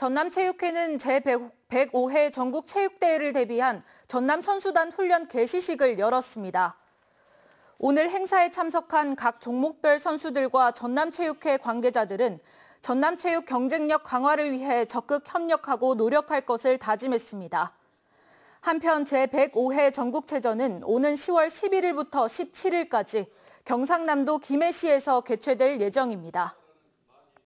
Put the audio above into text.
전남체육회는 제105회 전국체육대회를 대비한 전남 선수단 훈련 개시식을 열었습니다. 오늘 행사에 참석한 각 종목별 선수들과 전남체육회 관계자들은 전남체육 경쟁력 강화를 위해 적극 협력하고 노력할 것을 다짐했습니다. 한편 제105회 전국체전은 오는 10월 11일부터 17일까지 경상남도 김해시에서 개최될 예정입니다.